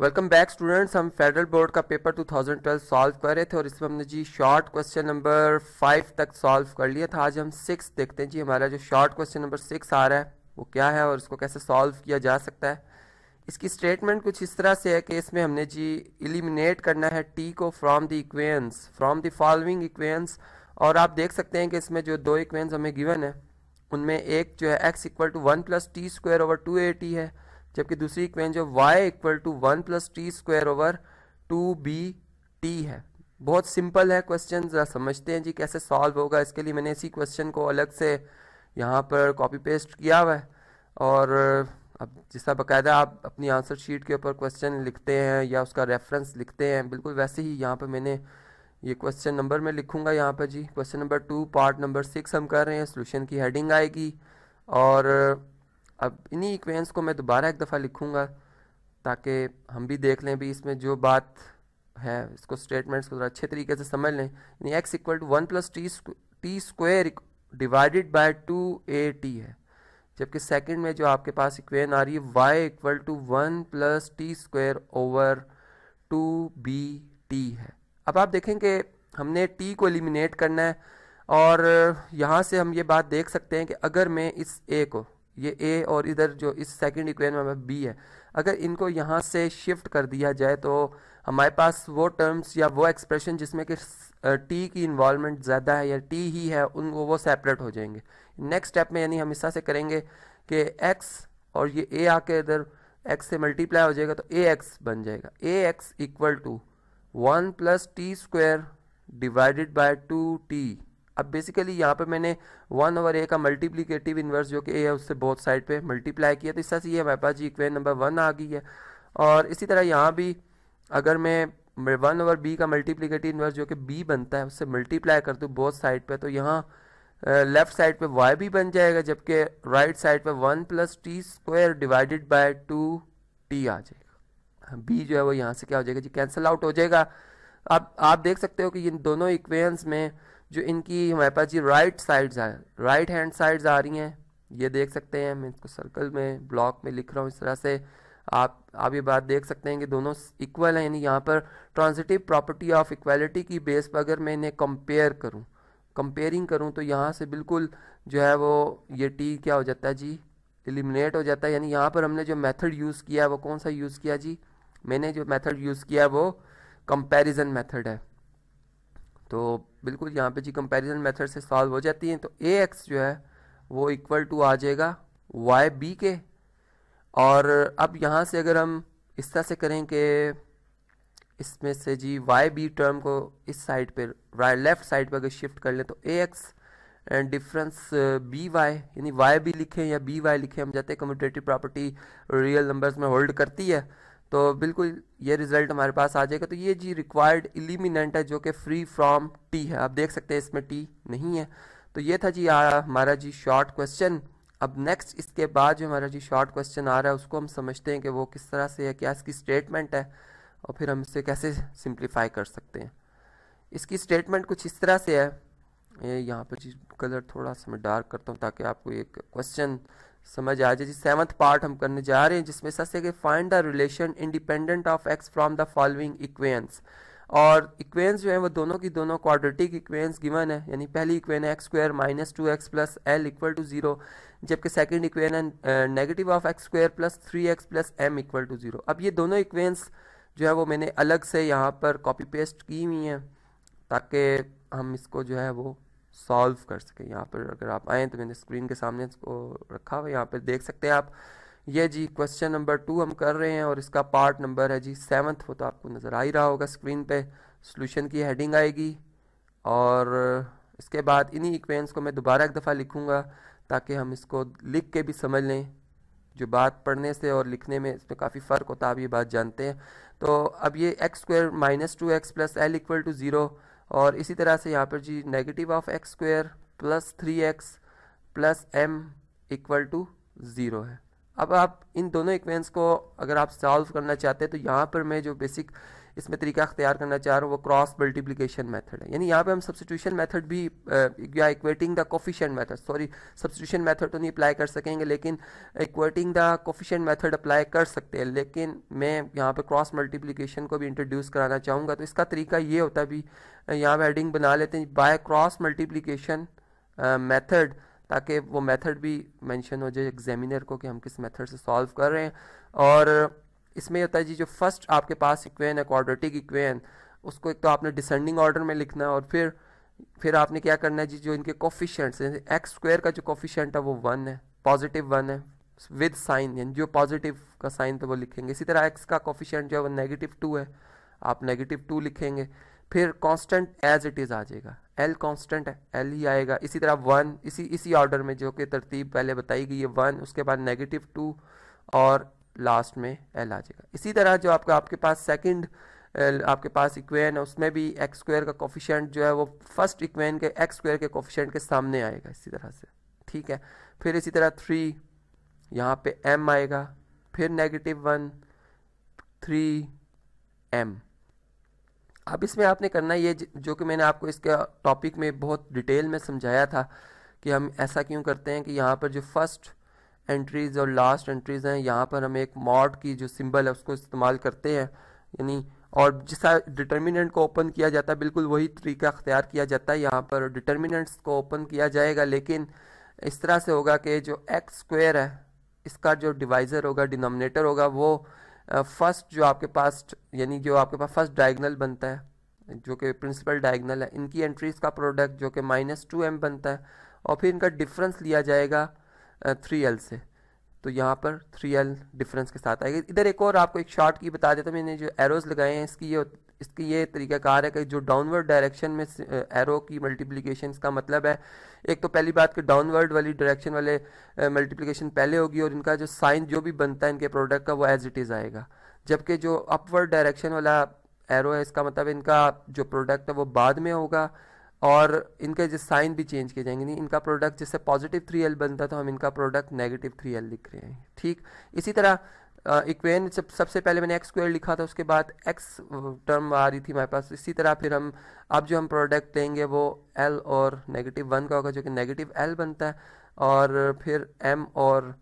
welcome back students हम federal board का paper 2012 solve कर रहे थे और इसमें हमने जी शॉर्ट क्वेश्चन नंबर फाइव तक सॉल्व कर लिया था आज हम सिक्स देखते हैं जी हमारा जो शॉर्ट क्वेश्चन नंबर सिक्स आ रहा है वो क्या है और इसको कैसे सॉल्व किया जा सकता है इसकी स्टेटमेंट कुछ इस तरह से है कि इसमें हमने जी इलिमिनेट करना है टी को from the equations from the following equations और आप देख सकते हैं कि इसमें जो दो इक्वेंस हमें गिवन है उनमें एक जो है x equal to one plus t square over two a t है जबकि दूसरी इक्वेशन जो y equal to one plus t square over two b t है बहुत सिंपल है क्वेश्चन ज़रा समझते हैं जी कैसे सॉल्व होगा इसके लिए मैंने इसी क्वेश्चन को अलग से यहाँ पर कॉपी पेस्ट किया हुआ है और अब जैसा बकायदा बाकायदा आप अपनी आंसर शीट के ऊपर क्वेश्चन लिखते हैं या उसका रेफरेंस लिखते हैं बिल्कुल वैसे ही यहाँ पर मैंने ये क्वेश्चन नंबर में लिखूंगा यहाँ पर जी question number two part number six हम कर रहे हैं सोल्यूशन की हेडिंग आएगी और अब इन्हीं इक्वेंस को मैं दोबारा एक दफ़ा लिखूँगा ताकि हम भी देख लें भी इसमें जो बात है इसको स्टेटमेंट्स को थोड़ा अच्छे तरीके से समझ लें यानी x equal to one plus t t square divided by two a t है जबकि सेकंड में जो आपके पास इक्वेन आ रही है y equal to one plus t square over two b t है अब आप देखें कि हमने टी को एलिमिनेट करना है और यहाँ से हम ये बात देख सकते हैं कि अगर मैं इस ए को ये ए और इधर जो इस सेकंड इक्वेशन में बी है अगर इनको यहाँ से शिफ्ट कर दिया जाए तो हमारे पास वो टर्म्स या वो एक्सप्रेशन जिसमें कि टी की इन्वॉलमेंट ज़्यादा है या टी ही है उनको वो सेपरेट हो जाएंगे नेक्स्ट स्टेप में यानी हम हिस्सा से करेंगे कि एक्स और ये ए आके इधर एक्स से मल्टीप्लाई हो जाएगा तो ए एक्स बन जाएगा a x equal to one plus t square divided by two t अब बेसिकली यहाँ पे मैंने वन ओवर ए का मल्टीप्लीकेटिव इन्वर्स जो कि ए है उससे बहुत साइड पे मल्टीप्लाई किया तो इस तरह से ये हमारे पास जी इक्वेशन नंबर वन आ गई है और इसी तरह यहाँ भी अगर मैं वन ओवर बी का मल्टीप्लीकेटिव इन्वर्स जो कि बी बनता है उससे मल्टीप्लाई कर दूँ बहुत साइड पर तो यहाँ लेफ़्ट साइड पर वाई भी बन जाएगा जबकि राइट साइड पर one plus t square divided by two t आ जाएगा बी जो है वो यहाँ से क्या हो जाएगा जी कैंसिल आउट हो जाएगा अब आप देख सकते हो कि इन दोनों इक्वेंस में जो इनकी हमारे पास ये राइट साइड्स आ राइट हैंड साइड्स आ रही हैं ये देख सकते हैं मैं इसको सर्कल में ब्लॉक में लिख रहा हूँ इस तरह से आप आप ये बात देख सकते हैं कि दोनों इक्वल हैं यानी यहाँ पर ट्रांजिटिव प्रॉपर्टी ऑफ इक्वालिटी की बेस पर अगर मैं इन्हें कंपेयर करूँ कंपेयरिंग करूँ तो यहाँ से बिल्कुल जो है वो ये टी क्या हो जाता है जी एलिमिनेट हो जाता है यानी यहाँ पर हमने जो मैथड यूज़ किया है वो कौन सा यूज़ किया जी मैंने जो मैथड यूज़ किया है वो कंपेरिजन मैथड है तो बिल्कुल यहाँ पे जी कंपैरिजन मेथड से सॉल्व हो जाती है तो ए एक्स जो है वो इक्वल टू आ जाएगा वाई बी के और अब यहाँ से अगर हम इस तरह से करें कि इसमें से जी वाई बी टर्म को इस साइड पे राइट लेफ्ट साइड पर अगर शिफ्ट कर लें तो a x and difference b y यानी वाई बी लिखें या बी वाई लिखें हम जाते हैं कम्यूटेटिव प्रॉपर्टी रियल नंबर्स में होल्ड करती है तो बिल्कुल ये रिजल्ट हमारे पास आ जाएगा तो ये जी रिक्वायर्ड इलिमिनेंट है जो कि फ्री फ्रॉम टी है आप देख सकते हैं इसमें टी नहीं है तो ये था जी आ, हमारा जी शॉर्ट क्वेश्चन अब नेक्स्ट इसके बाद जो हमारा जी शॉर्ट क्वेश्चन आ रहा है उसको हम समझते हैं कि वो किस तरह से है क्या इसकी स्टेटमेंट है और फिर हम इसे कैसे सिंप्लीफाई कर सकते हैं इसकी स्टेटमेंट कुछ इस तरह से है ये यहाँ पर जी कलर थोड़ा सा मैं डार्क करता हूँ ताकि आपको एक क्वेश्चन समझ आ जाए जी सेवन्थ पार्ट हम करने जा रहे हैं जिसमें सबसे कि find the relation independent of x from the following equations और इक्वेंस जो है वो दोनों की दोनों क्वाड्रेटिक इक्वेंस गिवन है यानी पहली इक्वेन है x square minus two x plus l equal to zero जबकि सेकंड इक्वेन है negative of x square plus three x plus m equal to zero अब ये दोनों इक्वेंस जो है वो मैंने अलग से यहाँ पर कॉपी पेस्ट की हुई हैं ताकि हम इसको जो है वो सॉल्व कर सकें यहाँ पर अगर आप आएँ तो मैंने स्क्रीन के सामने इसको रखा हुआ यहाँ पर देख सकते हैं आप ये जी क्वेश्चन नंबर टू हम कर रहे हैं और इसका पार्ट नंबर है जी सेवन्थ वो तो आपको नज़र आ ही रहा होगा स्क्रीन पे सोल्यूशन की हेडिंग आएगी और इसके बाद इन्हीं इक्वेंस को मैं दोबारा एक दफ़ा लिखूँगा ताकि हम इसको लिख के भी समझ लें जो बात पढ़ने से और लिखने में इसमें काफ़ी फ़र्क होता है आप ये बात जानते हैं तो अब ये x square minus two x plus l equal to zero और इसी तरह से यहाँ पर जी negative of x square plus three x plus m equal to zero है अब आप इन दोनों इक्वेंस को अगर आप सॉल्व करना चाहते हैं तो यहाँ पर मैं जो बेसिक इसमें तरीका अख्तियार करना चाह रहा हूँ वो क्रॉस मल्टीप्लीकेशन मैथड है यानी यहाँ पर हम सब्सिट्यूशन मैथड भी या equating the coefficient method sorry substitution method तो नहीं अप्लाई कर सकेंगे लेकिन equating the coefficient method apply कर सकते हैं लेकिन मैं यहाँ पर क्रॉस मल्टीप्लीकेशन को भी इंट्रोड्यूस कराना चाहूँगा तो इसका तरीका ये होता भी यहाँ पर हेडिंग बना लेते हैं बाय क्रॉस मल्टीप्लीकेशन मैथड ताकि वो मैथड भी मैंशन हो जाए एग्जामिनर को कि हम किस मैथड से सॉल्व कर रहे हैं और इसमें होता है जी जो फर्स्ट आपके पास इक्वेन है क्वाड्रेटिक इक्वेन उसको एक तो आपने डिसेंडिंग ऑर्डर में लिखना है और फिर फिर आपने क्या करना है जी जो इनके कोफिशियंट हैं एक्स स्क्वेयर का जो कॉफिशेंट है वो वन है पॉजिटिव वन है विद साइन यानी जो पॉजिटिव का साइन तो वो लिखेंगे इसी तरह एक्स का कोफिशेंट जो है वो नेगेटिव टू है आप नेगेटिव टू लिखेंगे फिर कॉन्स्टेंट एज इट इज़ आ जाएगा एल कॉन्स्टेंट है एल ही आएगा इसी तरह वन इसी इसी ऑर्डर में जो कि तरतीब पहले बताई गई है वन उसके बाद नेगेटिव टू और लास्ट में एल आ जाएगा इसी तरह जो आपका आपके पास सेकंड आपके पास इक्वेन है उसमें भी एक्स स्क्वायर का कोफिशियंट जो है वो फर्स्ट इक्वेन के एक्स स्क्वायर के कोफिशेंट के सामने आएगा इसी तरह से ठीक है फिर इसी तरह थ्री यहाँ पे एम आएगा फिर नेगेटिव वन थ्री एम अब इसमें आपने करना ये जो कि मैंने आपको इसके टॉपिक में बहुत डिटेल में समझाया था कि हम ऐसा क्यों करते हैं कि यहाँ पर जो फर्स्ट एंट्रीज़ और लास्ट एंट्रीज़ हैं यहाँ पर हम एक मॉड की जो सिंबल है उसको इस्तेमाल करते हैं यानी और जिस डिटर्मिनेंट को ओपन किया जाता है बिल्कुल वही तरीका अख्तियार किया जाता है यहाँ पर डिटर्मिनेंट्स को ओपन किया जाएगा लेकिन इस तरह से होगा कि जो एक्स स्क्वेयर है इसका जो डिवाइज़र होगा डिनोमिनेटर होगा वो फर्स्ट जो आपके पास यानी जो आपके पास फर्स्ट डायगनल बनता है जो कि प्रिंसिपल डायगनल है इनकी एंट्रीज़ का प्रोडक्ट जो कि माइनस टू एम बनता है और फिर इनका डिफरेंस लिया जाएगा थ्री एल से तो यहाँ पर थ्री एल डिफरेंस के साथ आएगी इधर एक और आपको एक शॉर्ट की बता देता हूँ मैंने जो एरोज़ लगाए हैं इसकी ये इसकी ये तरीकाकार है कि जो डाउनवर्ड डायरेक्शन में एरो की मल्टीप्लिकेशन का मतलब है एक तो पहली बात कि डाउनवर्ड वाली डायरेक्शन वाले मल्टीप्लिकेशन पहले होगी और इनका जो साइन जो भी बनता है इनके प्रोडक्ट का वो एज इट इज़ आएगा जबकि जो अपवर्ड डायरेक्शन वाला एरो है इसका मतलब इनका जो प्रोडक्ट है वो बाद में होगा और इनके जो साइन भी चेंज किए जाएंगे नहीं इनका प्रोडक्ट जैसे पॉजिटिव थ्री एल बनता था हम इनका प्रोडक्ट नेगेटिव थ्री एल लिख रहे हैं ठीक इसी तरह इक्वेन uh, सबसे पहले मैंने एक्स स्क्वायर लिखा था उसके बाद एक्स टर्म आ रही थी हमारे पास इसी तरह फिर हम अब जो हम प्रोडक्ट लेंगे वो एल और नेगेटिव वन का होगा जो कि नेगेटिव एल बनता है और फिर एम और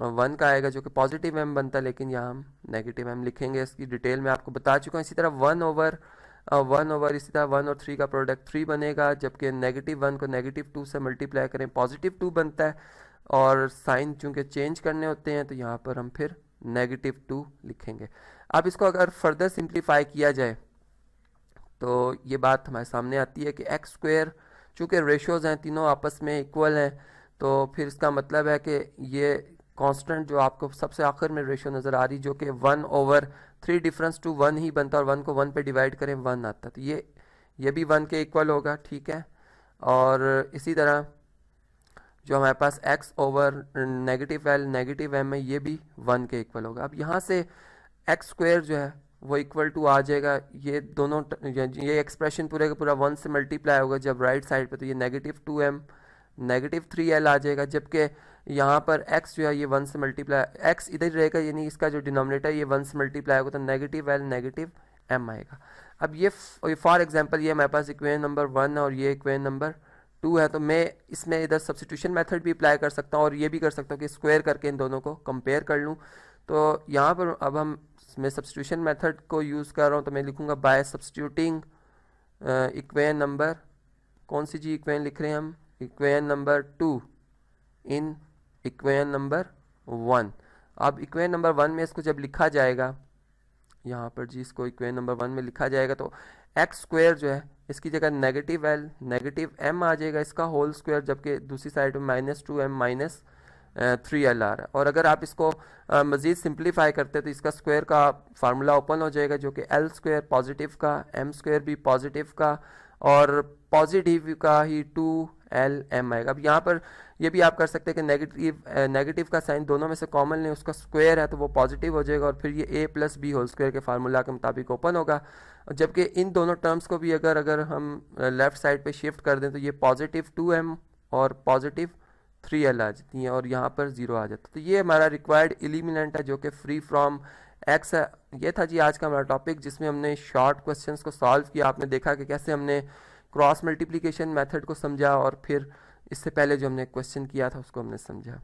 वन का आएगा जो कि पॉजिटिव एम बनता है लेकिन यहाँ हम नेगेटिव एम लिखेंगे इसकी डिटेल में आपको बता चुका हूँ इसी तरह वन ओवर वन ओवर इसी तरह वन और थ्री का प्रोडक्ट थ्री बनेगा जबकि नेगेटिव वन को नेगेटिव टू से मल्टीप्लाई करें पॉजिटिव टू बनता है और साइन चूँकि चेंज करने होते हैं तो यहाँ पर हम फिर नेगेटिव टू लिखेंगे अब इसको अगर फर्दर सिंप्लीफाई किया जाए तो ये बात हमारे सामने आती है कि एक्स स्क्वेयर चूँकि रेशोज़ हैं तीनों आपस में इक्वल हैं तो फिर इसका मतलब है कि ये कांस्टेंट जो आपको सबसे आखिर में रेशो नज़र आ रही जो कि one over three difference two one ही बनता और वन को वन पे डिवाइड करें वन आता तो ये ये भी वन के इक्वल होगा ठीक है और इसी तरह जो हमारे पास x over negative l negative m है ये भी वन के इक्वल होगा अब यहाँ से एक्स स्क्वेयर जो है वो इक्वल टू आ जाएगा ये दोनों ये एक्सप्रेशन पूरे का पूरा वन से मल्टीप्लाई होगा जब राइट right साइड पे तो ये negative two m negative three l आ जाएगा जबकि यहाँ पर एक्स जो है ये वन से मल्टीप्लाई एक्स इधर ही रहेगा यानी इसका जो डिनोमिनेटर ये वन से मल्टीप्लाई होगा तो नेगेटिव एल नेगेटिव एम आएगा अब ये फॉर एग्जांपल ये हमारे पास इक्वेन नंबर वन और ये इक्वेन नंबर टू है तो मैं इसमें इधर सब्सिट्यूशन मेथड भी अप्लाई कर सकता हूँ और ये भी कर सकता हूँ कि स्क्वेयर करके इन दोनों को कंपेयर कर लूँ तो यहाँ पर अब हम मैं सब्सिट्यूशन मेथड को यूज़ कर रहा हूँ तो मैं लिखूँगा बाय सब्सिट्यूटिंग इक्वेन नंबर कौन सी जी इक्वेन लिख रहे हैं हम equation number two in equation number one अब इक्वेशन नंबर वन में इसको जब लिखा जाएगा यहाँ पर जी इसको इक्वेशन नंबर वन में लिखा जाएगा तो एक्स स्क्वेयर जो है इसकी जगह नेगेटिव एल नेगेटिव एम आ जाएगा इसका होल स्क्वायर जबकि दूसरी साइड में minus two m minus three l आ रहा है और अगर आप इसको मज़ीद सिंप्लीफाई करते हैं तो इसका स्क्वायर का फार्मूला ओपन हो जाएगा जो कि एल स्क्वायर पॉजिटिव का एम स्क्वायर भी पॉजिटिव का और पॉजिटिव का ही टू एल एम आएगा अब यहाँ पर ये भी आप कर सकते हैं कि नेगेटिव नेगेटिव का साइन दोनों में से कॉमन नहीं उसका स्क्वायर है तो वो पॉजिटिव हो जाएगा और फिर ये a plus b whole square के फार्मूला के मुताबिक ओपन होगा जबकि इन दोनों टर्म्स को भी अगर अगर हम लेफ़्ट साइड पे शिफ्ट कर दें तो ये पॉजिटिव टू एम और पॉजिटिव थ्री एल आ जाती है और यहाँ पर ज़ीरो आ जाता है तो ये हमारा रिक्वायर्ड एलिमिनेंट है जो कि फ्री फ्राम एक्स है ये था जी आज का हमारा टॉपिक जिसमें हमने शॉर्ट क्वेश्चंस को सॉल्व किया आपने देखा कि कैसे हमने क्रॉस मल्टीप्लिकेशन मेथड को समझा और फिर इससे पहले जो हमने क्वेश्चन किया था उसको हमने समझा